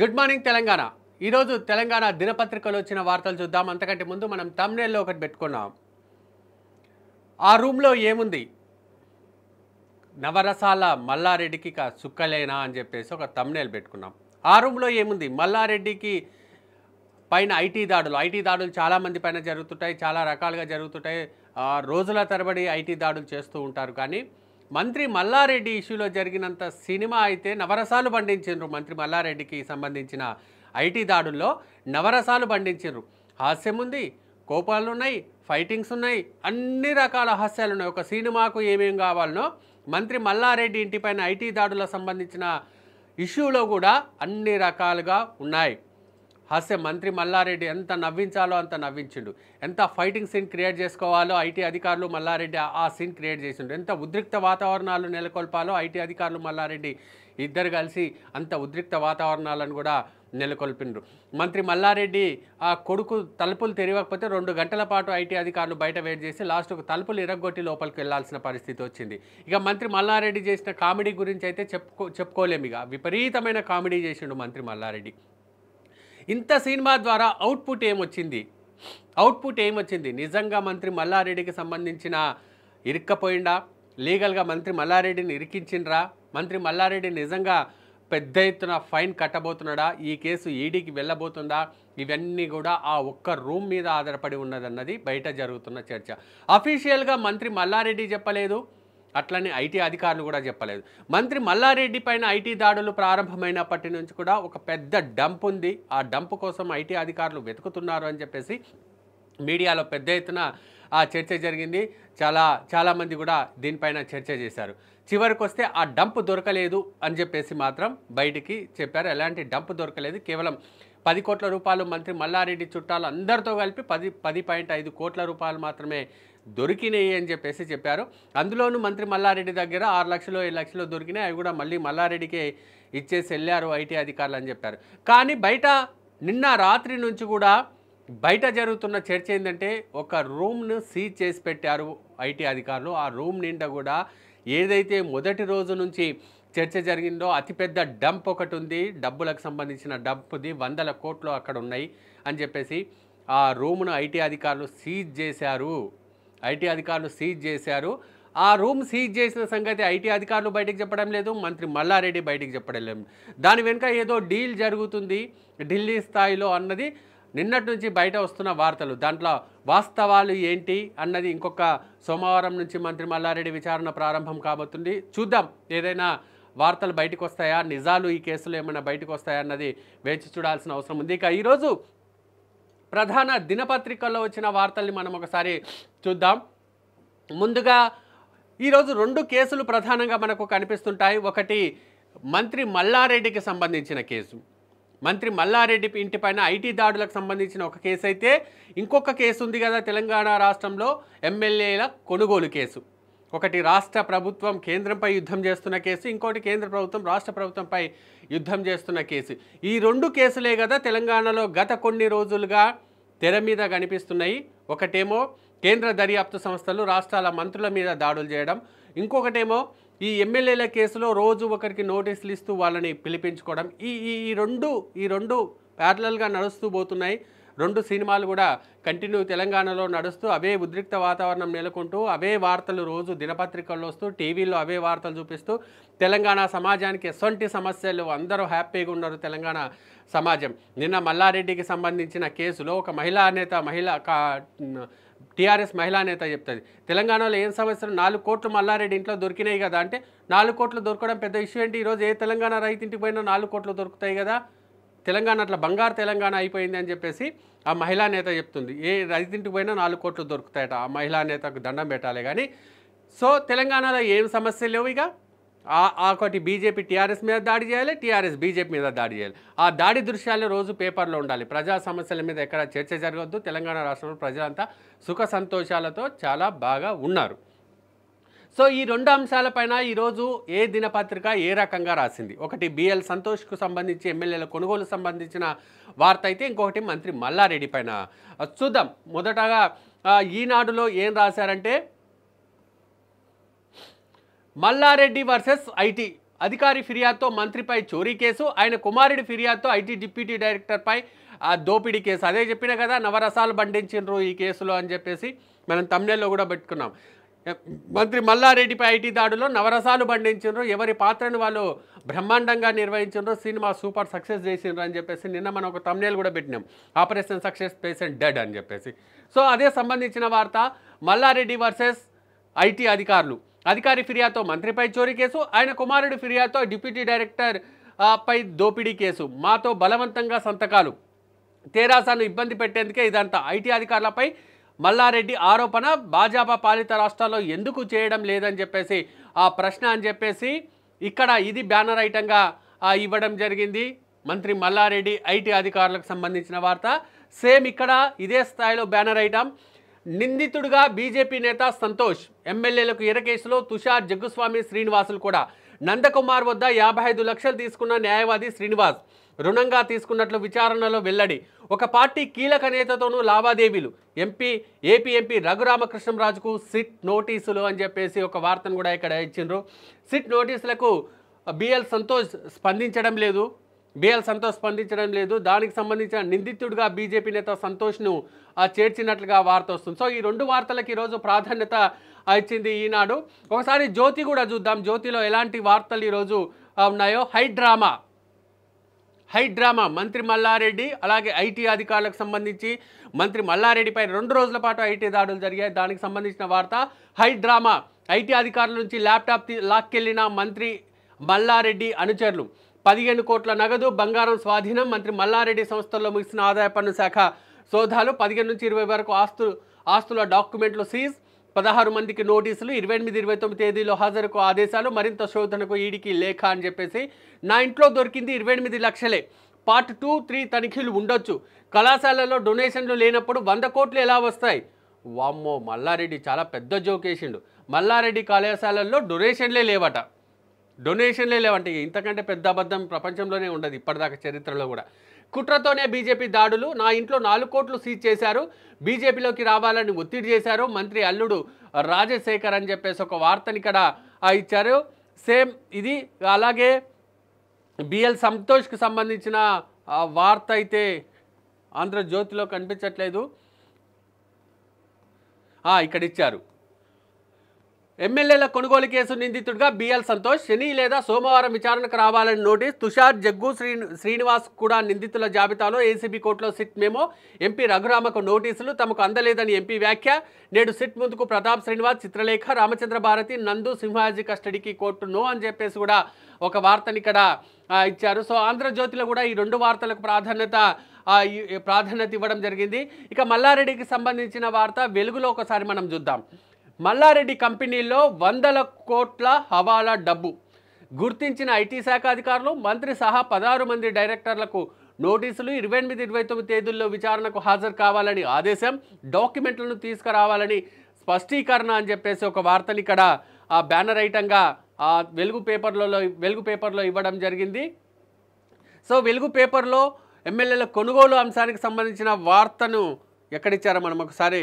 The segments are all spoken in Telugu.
గుడ్ మార్నింగ్ తెలంగాణ ఈరోజు తెలంగాణ దినపత్రికలో వచ్చిన వార్తలు చూద్దాం అంతకంటే ముందు మనం తమ్నేల్లో ఒకటి పెట్టుకున్నాం ఆ రూమ్లో ఏముంది నవరసాల మల్లారెడ్డికి ఇక సుక్కలేనా అని చెప్పేసి ఒక తమ్నేల్ పెట్టుకున్నాం ఆ రూమ్లో ఏముంది మల్లారెడ్డికి పైన ఐటీ దాడులు ఐటీ దాడులు చాలామంది పైన జరుగుతుంటాయి చాలా రకాలుగా జరుగుతుంటాయి రోజుల తరబడి ఐటీ దాడులు చేస్తూ ఉంటారు కానీ మంత్రి మల్లారెడ్డి ఇష్యూలో జరిగినంత సినిమా అయితే నవరసాలు పండించారు మంత్రి మల్లారెడ్డికి సంబంధించిన ఐటీ దాడుల్లో నవరసాలు పండించారు హాస్యం ఉంది కోపాలు ఉన్నాయి ఫైటింగ్స్ ఉన్నాయి అన్ని రకాల హాస్యాలు ఉన్నాయి ఒక సినిమాకు ఏమేం కావాలనో మంత్రి మల్లారెడ్డి ఇంటిపైన ఐటీ దాడులకు సంబంధించిన ఇష్యూలో కూడా అన్ని రకాలుగా ఉన్నాయి హాస్య మంత్రి మల్లారెడ్డి ఎంత నవ్వించాలో అంత నవ్వించిండు ఎంత ఫైటింగ్ సీన్ క్రియేట్ చేసుకోవాలో ఐటీ అధికారులు మల్లారెడ్డి ఆ సీన్ క్రియేట్ చేసిండు ఎంత ఉద్రిక్త వాతావరణాలు నెలకొల్పాలో ఐటీ అధికారులు మల్లారెడ్డి ఇద్దరు కలిసి అంత ఉద్రిక్త వాతావరణాలను కూడా నెలకొల్పిండ్రు మంత్రి మల్లారెడ్డి ఆ కొడుకు తలుపులు తెరవకపోతే రెండు గంటల పాటు ఐటీ అధికారులు బయట వెయిట్ చేసి లాస్ట్కు తలుపులు ఇరగొట్టి లోపలికి వెళ్లాల్సిన పరిస్థితి వచ్చింది ఇక మంత్రి మల్లారెడ్డి చేసిన కామెడీ గురించి అయితే చెప్పుకో చెప్పుకోలేము ఇక విపరీతమైన కామెడీ చేసిండు మంత్రి మల్లారెడ్డి ఇంత సినిమా ద్వారా అవుట్పుట్ ఏమొచ్చింది అవుట్పుట్ ఏమొచ్చింది నిజంగా మంత్రి మల్లారెడ్డికి సంబంధించిన ఇరుక్కపోయిండా లీగల్గా మంత్రి మల్లారెడ్డిని ఇరికించిండ్రా మంత్రి మల్లారెడ్డి నిజంగా పెద్ద ఎత్తున ఫైన్ కట్టబోతున్నాడా ఈ కేసు ఈడీకి వెళ్ళబోతుందా ఇవన్నీ కూడా ఆ ఒక్క రూమ్ మీద ఆధారపడి ఉన్నదన్నది బయట జరుగుతున్న చర్చ అఫీషియల్గా మంత్రి మల్లారెడ్డి చెప్పలేదు అట్లనే ఐటీ అధికారులు కూడా చెప్పలేదు మంత్రి మల్లారెడ్డి పైన ఐటీ దాడులు ప్రారంభమైనప్పటి నుంచి కూడా ఒక పెద్ద డంప్ ఉంది ఆ డంప్ కోసం ఐటీ అధికారులు వెతుకుతున్నారు అని చెప్పేసి మీడియాలో పెద్ద ఎత్తున ఆ చర్చ జరిగింది చాలా చాలామంది కూడా దీనిపైన చర్చ చేశారు చివరికి వస్తే ఆ డంప్ దొరకలేదు అని చెప్పేసి మాత్రం బయటికి చెప్పారు ఎలాంటి డంప్ దొరకలేదు కేవలం పది కోట్ల రూపాయలు మంత్రి మల్లారెడ్డి చుట్టాలు అందరితో కలిపి పది పది పాయింట్ ఐదు కోట్ల రూపాయలు మాత్రమే దొరికినాయి అని చెప్పేసి చెప్పారు అందులోనూ మంత్రి మల్లారెడ్డి దగ్గర ఆరు లక్షలు ఏడు లక్షలు దొరికినాయి అవి కూడా మళ్ళీ మల్లారెడ్డికే ఇచ్చేసి వెళ్ళారు ఐటీ అధికారులు అని చెప్పారు కానీ బయట నిన్న రాత్రి నుంచి కూడా బయట జరుగుతున్న చర్చ ఏంటంటే ఒక రూమ్ను సీజ్ చేసి పెట్టారు ఐటీ అధికారులు ఆ రూమ్ నిండా కూడా ఏదైతే మొదటి రోజు నుంచి చర్చ జరిగిందో అతిపెద్ద డంప్ ఒకటి ఉంది డబ్బులకు సంబంధించిన డంప్ది వందల కోట్లు అక్కడ ఉన్నాయి అని చెప్పేసి ఆ రూమ్ను ఐటీ అధికారులు సీజ్ చేశారు ఐటీ అధికారులు సీజ్ చేశారు ఆ రూమ్ సీజ్ చేసిన సంగతి ఐటీ అధికారులు బయటకు చెప్పడం లేదు మంత్రి మల్లారెడ్డి బయటకు చెప్పడం లేదు దాని వెనుక ఏదో డీల్ జరుగుతుంది ఢిల్లీ స్థాయిలో అన్నది నిన్నటి నుంచి బయట వస్తున్న వార్తలు దాంట్లో వాస్తవాలు ఏంటి అన్నది ఇంకొక సోమవారం నుంచి మంత్రి మల్లారెడ్డి విచారణ ప్రారంభం కాబోతుంది చూద్దాం ఏదైనా వార్తలు బయటకు వస్తాయా నిజాలు ఈ కేసులో ఏమైనా బయటకు వస్తాయా అన్నది వేచి చూడాల్సిన అవసరం ఉంది ఇక ఈరోజు ప్రధాన దినపత్రికల్లో వచ్చిన వార్తల్ని మనం ఒకసారి చూద్దాం ముందుగా ఈరోజు రెండు కేసులు ప్రధానంగా మనకు కనిపిస్తుంటాయి ఒకటి మంత్రి మల్లారెడ్డికి సంబంధించిన కేసు మంత్రి మల్లారెడ్డి ఇంటిపైన ఐటీ దాడులకు సంబంధించిన ఒక కేసు అయితే ఇంకొక కేసు ఉంది కదా తెలంగాణ రాష్ట్రంలో ఎమ్మెల్యేల కొనుగోలు కేసు ఒకటి రాష్ట్ర ప్రభుత్వం కేంద్రంపై యుద్ధం చేస్తున్న కేసు ఇంకోటి కేంద్ర ప్రభుత్వం రాష్ట్ర ప్రభుత్వంపై యుద్ధం చేస్తున్న కేసు ఈ రెండు కేసులే కదా తెలంగాణలో గత కొన్ని రోజులుగా తెర మీద కనిపిస్తున్నాయి ఒకటేమో కేంద్ర దర్యాప్తు సంస్థలు రాష్ట్రాల మంత్రుల మీద దాడులు చేయడం ఇంకొకటేమో ఈ ఎమ్మెల్యేల కేసులో రోజు ఒకరికి నోటీసులు ఇస్తూ వాళ్ళని పిలిపించుకోవడం ఈ ఈ రెండు ఈ రెండు ప్యారలల్గా నడుస్తూ పోతున్నాయి రెండు సినిమాలు కూడా కంటిన్యూ తెలంగాణలో నడుస్తూ అవే ఉద్రిక్త వాతావరణం నెలకొంటూ అవే వార్తలు రోజు దినపత్రికల్లో వస్తూ టీవీల్లో అవే వార్తలు చూపిస్తూ తెలంగాణ సమాజానికి ఎసొంటి సమస్యలు అందరూ హ్యాపీగా ఉన్నారు తెలంగాణ సమాజం నిన్న మల్లారెడ్డికి సంబంధించిన కేసులో ఒక మహిళా నేత మహిళ టీఆర్ఎస్ మహిళా నేత చెప్తుంది తెలంగాణలో ఏం సమస్యలు నాలుగు కోట్లు మల్లారెడ్డి ఇంట్లో దొరికినాయి కదా అంటే నాలుగు కోట్లు దొరకడం పెద్ద ఇష్యూ ఏంటి ఈరోజు ఏ తెలంగాణ రైతు ఇంటికి పోయినా నాలుగు కోట్లు దొరుకుతాయి కదా తెలంగాణ అట్లా బంగారు తెలంగాణ అయిపోయింది అని చెప్పేసి ఆ మహిళా నేత చెప్తుంది ఏ రైతింటికి పోయినా నాలుగు కోట్లు దొరుకుతాయట ఆ మహిళా నేతకు దండం పెట్టాలి కానీ సో తెలంగాణలో ఏం సమస్యలు లేవు ఇక ఒకటి బీజేపీ టీఆర్ఎస్ మీద దాడి చేయాలి టీఆర్ఎస్ బీజేపీ మీద దాడి చేయాలి ఆ దాడి దృశ్యాలు రోజు పేపర్లో ఉండాలి ప్రజా సమస్యల మీద ఎక్కడ చర్చ జరగవద్దు తెలంగాణ రాష్ట్రంలో ప్రజలంతా సుఖ సంతోషాలతో చాలా బాగా ఉన్నారు సో ఈ రెండు అంశాలపైన ఈరోజు ఏ దినపత్రిక ఏ రకంగా రాసింది ఒకటి బిఎల్ సంతోష్కు సంబంధించి ఎమ్మెల్యేల కొనుగోలు సంబంధించిన వార్త అయితే ఇంకొకటి మంత్రి మల్లారెడ్డి పైన చూద్దాం మొదటగా ఈనాడులో ఏం రాశారంటే మల్లారెడ్డి వర్సెస్ ఐటీ అధికారి ఫిర్యాదుతో మంత్రిపై చోరీ కేసు ఆయన కుమారుడి ఫిర్యాదుతో ఐటీ డిప్యూటీ డైరెక్టర్పై దోపిడీ కేసు అదే చెప్పిన కదా నవరసాలు బంధించు ఈ కేసులో అని చెప్పేసి మనం తమిళలో కూడా పెట్టుకున్నాం మంత్రి మల్లారెడ్డిపై ఐటీ దాడులో నవరసాలు పండించారు ఎవరి పాత్రను వాళ్ళు బ్రహ్మాండంగా నిర్వహించారు సినిమా సూపర్ సక్సెస్ చేసిండ్రు అని చెప్పేసి నిన్న మనం ఒక తమ్నేలు కూడా పెట్టినాం ఆపరేషన్ సక్సెస్ పేషెంట్ డెడ్ అని చెప్పేసి సో అదే సంబంధించిన వార్త మల్లారెడ్డి వర్సెస్ ఐటీ అధికారులు అధికారి ఫిర్యాదుతో మంత్రిపై చోరీ కేసు ఆయన కుమారుడు ఫిర్యాదుతో డిప్యూటీ డైరెక్టర్ పై దోపిడీ కేసు మాతో బలవంతంగా సంతకాలు తేరాసాను ఇబ్బంది పెట్టేందుకే ఇదంతా ఐటీ అధికారులపై మల్లారెడ్డి ఆరోపణ భాజపా పాలిత రాష్ట్రాల్లో ఎందుకు చేయడం లేదని చెప్పేసి ఆ ప్రశ్న అని చెప్పేసి ఇక్కడ ఇది బ్యానర్ ఐటంగా ఇవ్వడం జరిగింది మంత్రి మల్లారెడ్డి ఐటీ అధికారులకు సంబంధించిన వార్త సేమ్ ఇక్కడ ఇదే స్థాయిలో బ్యానర్ ఐటమ్ నిందితుడుగా బీజేపీ నేత సంతోష్ ఎమ్మెల్యేలకు ఇరకేసులో తుషార్ జగ్గుస్వామి శ్రీనివాసులు కూడా నందకుమార్ వద్ద యాభై లక్షలు తీసుకున్న న్యాయవాది శ్రీనివాస్ రుణంగా తీసుకున్నట్లు విచారణలో వెల్లడి ఒక పార్టీ కీలక నేతతోనూ లావాదేవీలు ఎంపీ ఏపీ ఎంపీ రఘురామకృష్ణరాజుకు సిట్ నోటీసులు అని చెప్పేసి ఒక వార్తను కూడా ఇక్కడ ఇచ్చిండ్రు సిట్ నోటీసులకు బిఎల్ సంతోష్ స్పందించడం లేదు బిఎల్ సంతోష్ స్పందించడం లేదు దానికి సంబంధించిన నిందితుడిగా బీజేపీ నేత సంతోష్ను చేర్చినట్లుగా వార్త వస్తుంది సో ఈ రెండు వార్తలకు ఈరోజు ప్రాధాన్యత ఇచ్చింది ఈనాడు ఒకసారి జ్యోతి కూడా చూద్దాం జ్యోతిలో ఎలాంటి వార్తలు ఈరోజు ఉన్నాయో హైడ్రామా హై డ్రామా మంత్రి మల్లారెడ్డి అలాగే ఐటీ అధికారులకు సంబంధించి మంత్రి మల్లారెడ్డిపై రెండు రోజుల పాటు ఐటీ దాడులు జరిగాయి దానికి సంబంధించిన వార్త హై డ్రామా ఐటీ అధికారుల నుంచి ల్యాప్టాప్ లాక్కెళ్లిన మంత్రి మల్లారెడ్డి అనుచరులు పదిహేను కోట్ల నగదు బంగారం స్వాధీనం మంత్రి మల్లారెడ్డి సంస్థల్లో ముగిసిన ఆదాయ పన్ను శాఖ సోదాలు పదిహేను నుంచి ఇరవై వరకు ఆస్తు ఆస్తుల డాక్యుమెంట్లు సీజ్ పదహారు మందికి నోటీసులు ఇరవై ఎనిమిది ఇరవై తొమ్మిది తేదీలో హాజరుకు ఆదేశాలు మరింత శోధనకు ఈడికి లేఖ అని చెప్పేసి నా ఇంట్లో దొరికింది ఇరవై ఎనిమిది లక్షలే పార్ట్ టూ త్రీ తనిఖీలు ఉండొచ్చు కళాశాలలో డొనేషన్లు లేనప్పుడు వంద కోట్లు ఎలా వస్తాయి వామ్మో మల్లారెడ్డి చాలా పెద్ద జోకేసిండు మల్లారెడ్డి కళాశాలల్లో డొనేషన్లే లేవట డొనేషన్లే లేవంటే ఇంతకంటే పెద్ద అబద్ధం ప్రపంచంలోనే ఉండదు ఇప్పటిదాకా చరిత్రలో కూడా కుట్రతోనే బీజేపీ దాడులు నా ఇంట్లో నాలుగు కోట్లు సీజ్ చేశారు బీజేపీలోకి రావాలని ఒత్తిడి చేశారు మంత్రి అల్లుడు రాజశేఖర్ అని చెప్పేసి ఒక వార్తని ఇక్కడ ఇచ్చారు సేమ్ ఇది అలాగే బిఎల్ సంతోష్కి సంబంధించిన వార్త అయితే ఆంధ్రజ్యోతిలో కనిపించట్లేదు ఇక్కడ ఇచ్చారు ఎమ్మెల్యేల కొనుగోలు కేసు నిందితుడిగా బిఎల్ సంతోష్ శని లేదా సోమవారం విచారణకు రావాలని నోటీస్ తుషార్ జగ్గు శ్రీ శ్రీనివాస్ కూడా నిందితుల జాబితాలో ఏసీబీ కోర్టులో సిట్ మేమో ఎంపీ రఘురామకు నోటీసులు తమకు అందలేదని ఎంపీ వ్యాఖ్య నేడు సిట్ ముందుకు ప్రతాప్ శ్రీనివాస్ చిత్రలేఖ రామచంద్ర భారతి నందు సింహాజీ కస్టడీకి కోర్టు నో అని చెప్పేసి కూడా ఒక వార్తని ఇక్కడ ఇచ్చారు సో ఆంధ్రజ్యోతిలో కూడా ఈ రెండు వార్తలకు ప్రాధాన్యత ప్రాధాన్యత ఇవ్వడం జరిగింది ఇక మల్లారెడ్డికి సంబంధించిన వార్త వెలుగులో ఒకసారి మనం చూద్దాం మల్లారెడ్డి కంపెనీల్లో వందల కోట్ల హవాలా డబ్బు గుర్తించిన ఐటీ శాఖ అధికారులు మంత్రి సహా పదహారు మంది డైరెక్టర్లకు నోటీసులు ఇరవై ఎనిమిది ఇరవై తొమ్మిది తేదీల్లో విచారణకు హాజరు కావాలని ఆదేశం డాక్యుమెంట్లను తీసుకురావాలని స్పష్టీకరణ అని చెప్పేసి ఒక వార్తని ఇక్కడ ఆ బ్యానర్ ఐటంగా ఆ వెలుగు పేపర్లలో వెలుగు పేపర్లో ఇవ్వడం జరిగింది సో వెలుగు పేపర్లో ఎమ్మెల్యేల కొనుగోలు అంశానికి సంబంధించిన వార్తను ఎక్కడిచ్చారో మనం ఒకసారి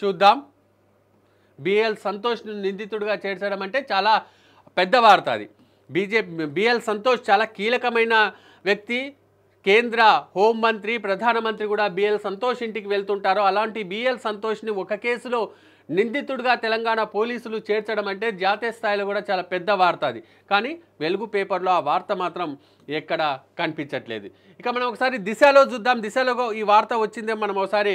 చూద్దాం బిఎల్ సంతోష్ను నిందితుడిగా చేర్చడం అంటే చాలా పెద్ద వార్త అది బీజేపీ బిఎల్ సంతోష్ చాలా కీలకమైన వ్యక్తి కేంద్ర హోంమంత్రి ప్రధానమంత్రి కూడా బిఎల్ సంతోష్ ఇంటికి వెళ్తుంటారు అలాంటి బిఎల్ సంతోష్ని ఒక కేసులో నిందితుడిగా తెలంగాణ పోలీసులు చేర్చడం అంటే జాతీయ స్థాయిలో కూడా చాలా పెద్ద వార్త అది కానీ వెలుగు పేపర్లో ఆ వార్త మాత్రం ఎక్కడ కనిపించట్లేదు ఇక మనం ఒకసారి దిశలో చూద్దాం దిశలో ఈ వార్త వచ్చిందే మనం ఒకసారి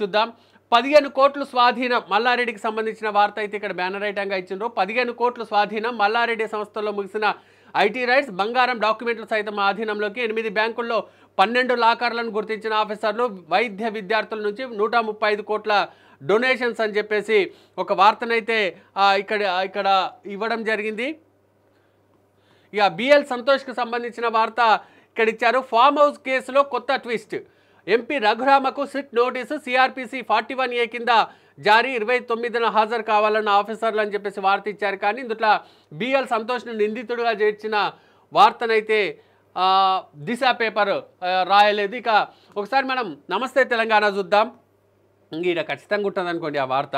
చూద్దాం పదిహేను కోట్లు స్వాధీనం మల్లారెడ్డికి సంబంధించిన వార్త అయితే ఇక్కడ బ్యానర్ ఐటంగా ఇచ్చిండ్రు పదిహేను కోట్ల స్వాధీనం మల్లారెడ్డి సంస్థలో ముగిసిన ఐటీ రైట్స్ బంగారం డాక్యుమెంట్లు సైతం ఆధీనంలోకి ఎనిమిది బ్యాంకుల్లో పన్నెండు లాకర్లను గుర్తించిన ఆఫీసర్లు వైద్య విద్యార్థుల నుంచి నూట కోట్ల డొనేషన్స్ అని చెప్పేసి ఒక వార్తనైతే ఇక్కడ ఇక్కడ ఇవ్వడం జరిగింది ఇక బిఎల్ సంతోష్కి సంబంధించిన వార్త ఇక్కడ ఇచ్చారు ఫామ్ హౌస్ కేసులో కొత్త ట్విస్ట్ ఎంపీ రఘురామకు strict notice CrPC forty one A కింద జారీ ఇరవై తొమ్మిదిన హాజరు కావాలన్న ఆఫీసర్లు అని చెప్పేసి వార్త ఇచ్చారు కానీ ఇందుట్లో బిఎల్ సంతోష్ను నిందితుడిగా చేర్చిన వార్తనైతే దిశ పేపర్ రాయలేదు ఇక ఒకసారి మనం నమస్తే తెలంగాణ చూద్దాం ఇక ఖచ్చితంగా ఉంటుంది అనుకోండి ఆ వార్త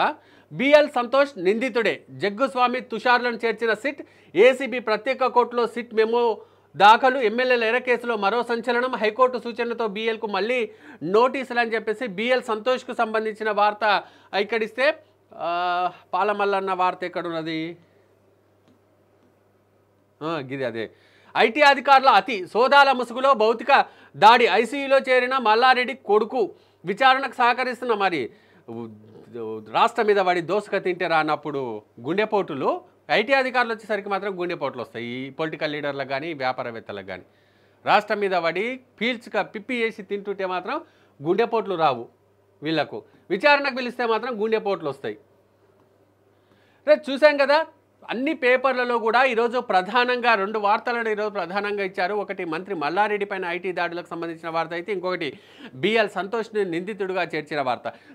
బిఎల్ సంతోష్ నిందితుడే జగ్గుస్వామి తుషార్లను చేర్చిన సిట్ ఏసీబీ ప్రత్యేక కోర్టులో సిట్ మెమో దాఖలు ఎమ్మెల్యేల ఎర్ర కేసులో మరో సంచలనం హైకోర్టు సూచనతో బీఎల్కు మళ్ళీ నోటీసులు అని చెప్పేసి బీఎల్ సంతోష్కు సంబంధించిన వార్త ఇక్కడిస్తే పాలమల్లన్న వార్త ఎక్కడున్నది గిది అదే ఐటీ అధికారుల అతి సోదాల ముసుగులో భౌతిక దాడి ఐసీయూలో చేరిన మల్లారెడ్డి కొడుకు విచారణకు సహకరిస్తున్న మరి రాష్ట్రం మీద వాడి దోసుక తింటే రానప్పుడు గుండెపోటులు ఐటీ అధికారులు వచ్చేసరికి మాత్రం గుండెపోట్లు వస్తాయి ఈ పొలిటికల్ లీడర్లకు కానీ వ్యాపారవేత్తలకు కానీ రాష్ట్రం మీద పడి పీల్చుగా పిప్పి వేసి తింటుంటే మాత్రం గుండెపోట్లు రావు వీళ్లకు విచారణకు పిలిస్తే మాత్రం గుండెపోట్లు వస్తాయి రేపు చూసాం కదా అన్ని పేపర్లలో కూడా ఈరోజు ప్రధానంగా రెండు వార్తలను ఈరోజు ప్రధానంగా ఇచ్చారు ఒకటి మంత్రి మల్లారెడ్డి పైన ఐటీ దాడులకు సంబంధించిన వార్త అయితే ఇంకొకటి బిఎల్ సంతోష్ని నిందితుడిగా చేర్చిన వార్త